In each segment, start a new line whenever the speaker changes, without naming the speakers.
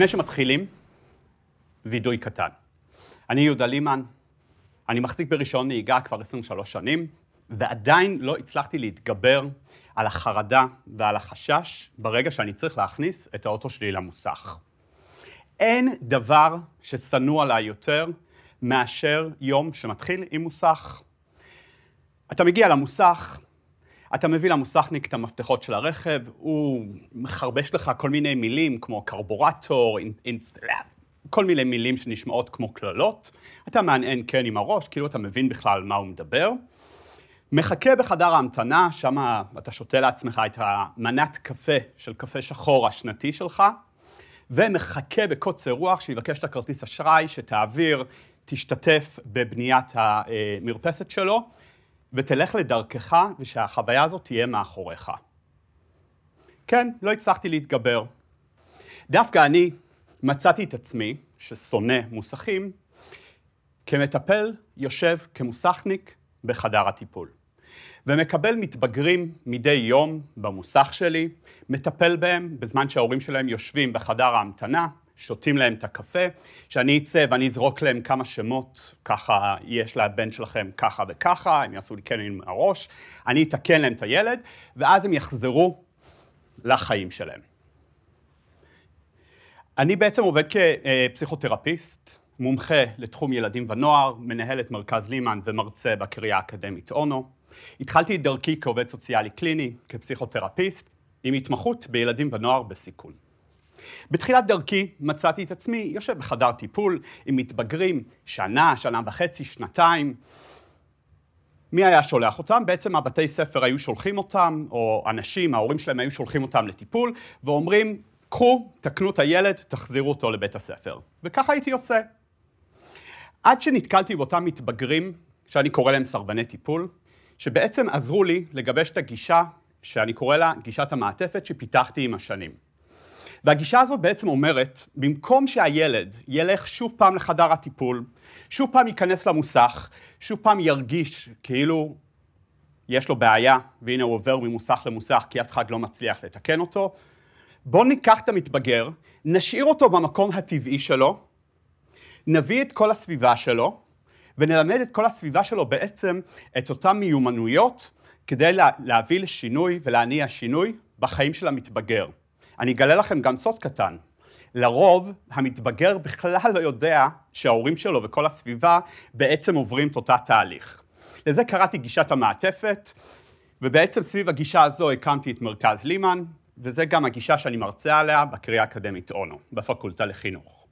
לפני שמתחילים, וידוי קטן. אני יהודה לימן, אני מחזיק ברישיון נהיגה כבר 23 שנים, ועדיין לא הצלחתי להתגבר על החרדה ועל החשש ברגע שאני צריך להכניס את האוטו שלי למוסך. אין דבר ששנוא עליי יותר מאשר יום שמתחיל עם מוסך. אתה מגיע למוסך, אתה מביא למוסכניק את המפתחות של הרכב, הוא מחרבש לך כל מיני מילים כמו קרבורטור, אינסטלאפ, כל מיני מילים שנשמעות כמו קללות. אתה מעניין כן עם הראש, כאילו אתה מבין בכלל מה הוא מדבר. מחכה בחדר ההמתנה, שם אתה שותה לעצמך את המנת קפה של קפה שחור השנתי שלך, ומחכה בקוצר רוח שיבקש את הכרטיס אשראי, שתעביר, תשתתף בבניית המרפסת שלו. ותלך לדרכך, ושהחוויה הזאת תהיה מאחוריך. כן, לא הצלחתי להתגבר. דווקא אני מצאתי את עצמי, ששונא מוסכים, כמטפל יושב כמוסכניק בחדר הטיפול, ומקבל מתבגרים מדי יום במוסך שלי, מטפל בהם בזמן שההורים שלהם יושבים בחדר ההמתנה, שותים להם את הקפה, שאני אצא ואני אזרוק להם כמה שמות, ככה יש לבן שלכם ככה וככה, הם יעשו לי כן עם הראש, אני אתקן להם את הילד, ואז הם יחזרו לחיים שלהם. אני בעצם עובד כפסיכותרפיסט, מומחה לתחום ילדים ונוער, מנהל את מרכז לימן ומרצה בקריה האקדמית אונו. התחלתי את דרכי כעובד סוציאלי קליני, כפסיכותרפיסט, עם התמחות בילדים ונוער בסיכון. בתחילת דרכי מצאתי את עצמי יושב בחדר טיפול עם מתבגרים שנה, שנה וחצי, שנתיים. מי היה שולח אותם? בעצם הבתי ספר היו שולחים אותם, או אנשים, ההורים שלהם היו שולחים אותם לטיפול, ואומרים, קחו, תקנו את הילד, תחזירו אותו לבית הספר. וככה הייתי עושה. עד שנתקלתי באותם מתבגרים, שאני קורא להם סרבני טיפול, שבעצם עזרו לי לגבש את הגישה שאני קורא לה גישת המעטפת שפיתחתי עם השנים. והגישה הזאת בעצם אומרת, במקום שהילד ילך שוב פעם לחדר הטיפול, שוב פעם ייכנס למוסך, שוב פעם ירגיש כאילו יש לו בעיה, והנה הוא עובר ממוסך למוסך כי אף אחד לא מצליח לתקן אותו, בואו ניקח את המתבגר, נשאיר אותו במקום הטבעי שלו, נביא את כל הסביבה שלו, ונלמד את כל הסביבה שלו בעצם את אותן מיומנויות כדי להביא לשינוי ולהניע שינוי בחיים של המתבגר. אני אגלה לכם גם סוד קטן. לרוב, המתבגר בכלל לא יודע שההורים שלו וכל הסביבה בעצם עוברים את אותה תהליך. לזה קראתי גישת המעטפת, ובעצם סביב הגישה הזו הקמתי את מרכז לימן, וזה גם הגישה שאני מרצה עליה בקריאה האקדמית אונו, בפקולטה לחינוך.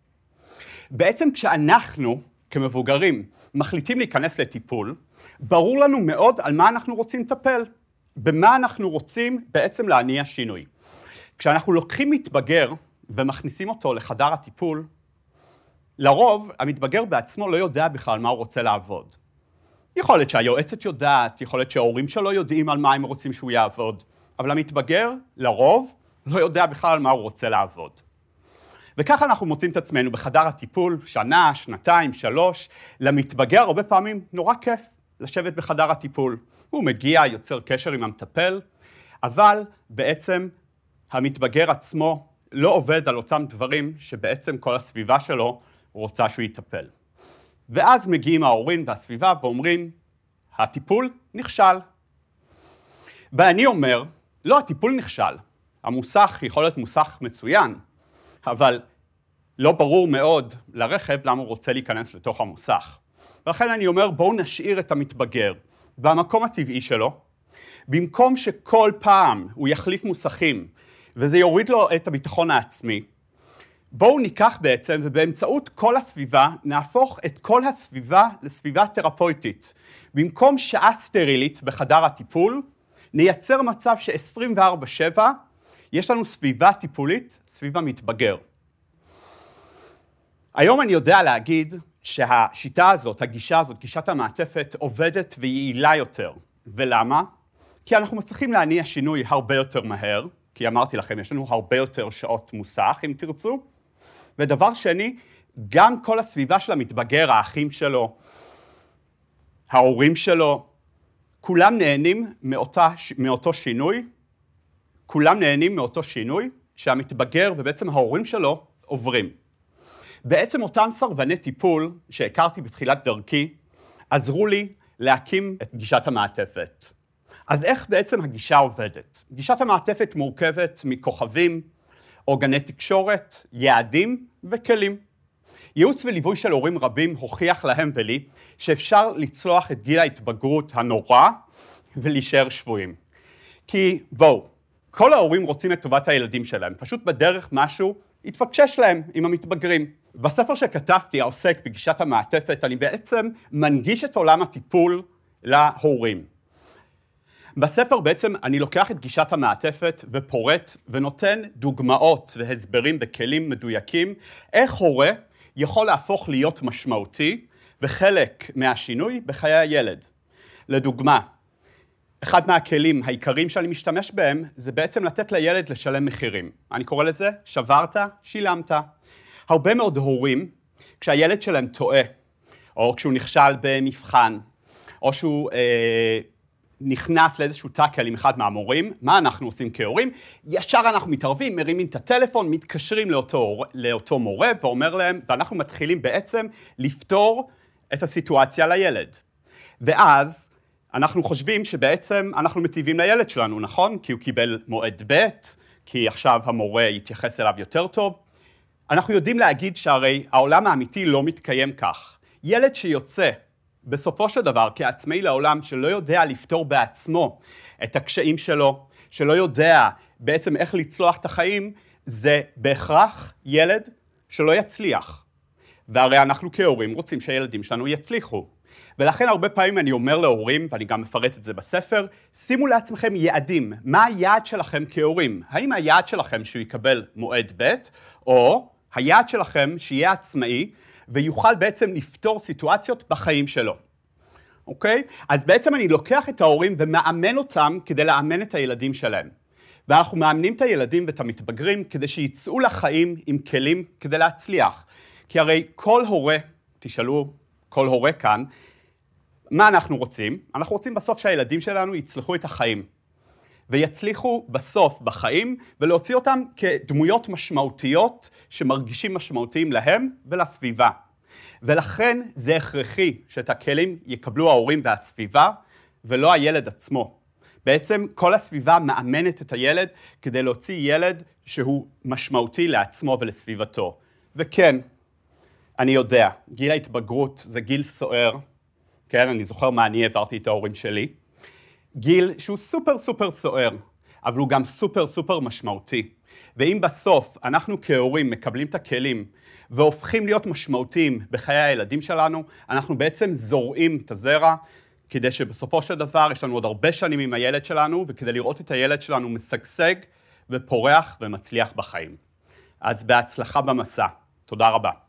בעצם כשאנחנו, כמבוגרים, מחליטים להיכנס לטיפול, ברור לנו מאוד על מה אנחנו רוצים לטפל, במה אנחנו רוצים בעצם להניע שינוי. כשאנחנו לוקחים מתבגר ומכניסים אותו לחדר הטיפול, לרוב המתבגר בעצמו לא יודע בכלל מה הוא רוצה לעבוד. יכול להיות שהיועצת יודעת, יכול להיות שההורים שלו יודעים על מה הם רוצים שהוא יעבוד, אבל המתבגר, לרוב, לא יודע בכלל על מה הוא רוצה לעבוד. וככה אנחנו מוצאים את עצמנו בחדר הטיפול, שנה, שנתיים, שלוש, למתבגר הרבה פעמים נורא כיף לשבת בחדר הטיפול. הוא מגיע, יוצר קשר עם המטפל, אבל בעצם המתבגר עצמו לא עובד על אותם דברים שבעצם כל הסביבה שלו רוצה שהוא יטפל. ואז מגיעים ההורים והסביבה ואומרים, הטיפול נכשל. ואני אומר, לא, הטיפול נכשל. המוסך יכול להיות מוסך מצוין, אבל לא ברור מאוד לרכב למה הוא רוצה להיכנס לתוך המוסך. ולכן אני אומר, בואו נשאיר את המתבגר במקום הטבעי שלו, במקום שכל פעם הוא יחליף מוסכים וזה יוריד לו את הביטחון העצמי. בואו ניקח בעצם, ובאמצעות כל הסביבה, נהפוך את כל הסביבה לסביבה תרפויטית. במקום שעה סטרילית בחדר הטיפול, נייצר מצב ש-24/7 יש לנו סביבה טיפולית סביב המתבגר. היום אני יודע להגיד שהשיטה הזאת, הגישה הזאת, גישת המעטפת, עובדת ויעילה יותר. ולמה? כי אנחנו מצליחים להניע שינוי הרבה יותר מהר, כי אמרתי לכם, יש לנו הרבה יותר שעות מוסך, אם תרצו. ודבר שני, גם כל הסביבה של המתבגר, האחים שלו, ההורים שלו, כולם נהנים מאותה, מאותו שינוי, כולם נהנים מאותו שינוי שהמתבגר ובעצם ההורים שלו עוברים. בעצם אותם סרבני טיפול שהכרתי בתחילת דרכי, עזרו לי להקים את פגישת המעטפת. אז איך בעצם הגישה עובדת? גישת המעטפת מורכבת מכוכבים, אורגני תקשורת, יעדים וכלים. ייעוץ וליווי של הורים רבים הוכיח להם ולי שאפשר לצלוח את גיל ההתבגרות הנורא ולהישאר שבויים. כי בואו, כל ההורים רוצים את טובת הילדים שלהם, פשוט בדרך משהו התפקשש להם עם המתבגרים. בספר שכתבתי, העוסק בגישת המעטפת, אני בעצם מנגיש את עולם הטיפול להורים. בספר בעצם אני לוקח את גישת המעטפת ופורט ונותן דוגמאות והסברים וכלים מדויקים איך הורה יכול להפוך להיות משמעותי וחלק מהשינוי בחיי הילד. לדוגמה, אחד מהכלים העיקריים שאני משתמש בהם זה בעצם לתת לילד לשלם מחירים. אני קורא לזה שברת, שילמת. הרבה מאוד הורים, כשהילד שלהם טועה, או כשהוא נכשל במבחן, או שהוא אה, נכנס לאיזשהו טאקל עם אחד מהמורים, מה אנחנו עושים כהורים? ישר אנחנו מתערבים, מרימים את הטלפון, מתקשרים לאותו, לאותו מורה ואומר להם, ואנחנו מתחילים בעצם לפתור את הסיטואציה לילד. ואז אנחנו חושבים שבעצם אנחנו מטיבים לילד שלנו, נכון? כי הוא קיבל מועד ב', כי עכשיו המורה יתייחס אליו יותר טוב. אנחנו יודעים להגיד שהרי העולם האמיתי לא מתקיים כך. ילד שיוצא בסופו של דבר כעצמאי לעולם שלא יודע לפתור בעצמו את הקשיים שלו, שלא יודע בעצם איך לצלוח את החיים, זה בהכרח ילד שלא יצליח. והרי אנחנו כהורים רוצים שהילדים שלנו יצליחו. ולכן הרבה פעמים אני אומר להורים, ואני גם מפרט את זה בספר, שימו לעצמכם יעדים. מה היעד שלכם כהורים? האם היעד שלכם שהוא יקבל מועד ב', או היעד שלכם שיהיה עצמאי ויוכל בעצם לפתור סיטואציות בחיים שלו. אוקיי? אז בעצם אני לוקח את ההורים ומאמן אותם כדי לאמן את הילדים שלהם. ואנחנו מאמנים את הילדים ואת המתבגרים כדי שיצאו לחיים עם כלים כדי להצליח. כי הרי כל הורה, תשאלו כל הורה כאן, מה אנחנו רוצים? אנחנו רוצים בסוף שהילדים שלנו יצלחו את החיים. ויצליחו בסוף בחיים ולהוציא אותם כדמויות משמעותיות שמרגישים משמעותיים להם ולסביבה. ולכן זה הכרחי שאת הכלים יקבלו ההורים והסביבה ולא הילד עצמו. בעצם כל הסביבה מאמנת את הילד כדי להוציא ילד שהוא משמעותי לעצמו ולסביבתו. וכן, אני יודע, גיל ההתבגרות זה גיל סוער, כן, אני זוכר מה אני העברתי את ההורים שלי, גיל שהוא סופר סופר סוער, אבל הוא גם סופר סופר משמעותי. ואם בסוף אנחנו כהורים מקבלים את הכלים והופכים להיות משמעותיים בחיי הילדים שלנו, אנחנו בעצם זורעים את הזרע כדי שבסופו של דבר יש לנו עוד הרבה שנים עם הילד שלנו, וכדי לראות את הילד שלנו משגשג ופורח ומצליח בחיים. אז בהצלחה במסע. תודה רבה.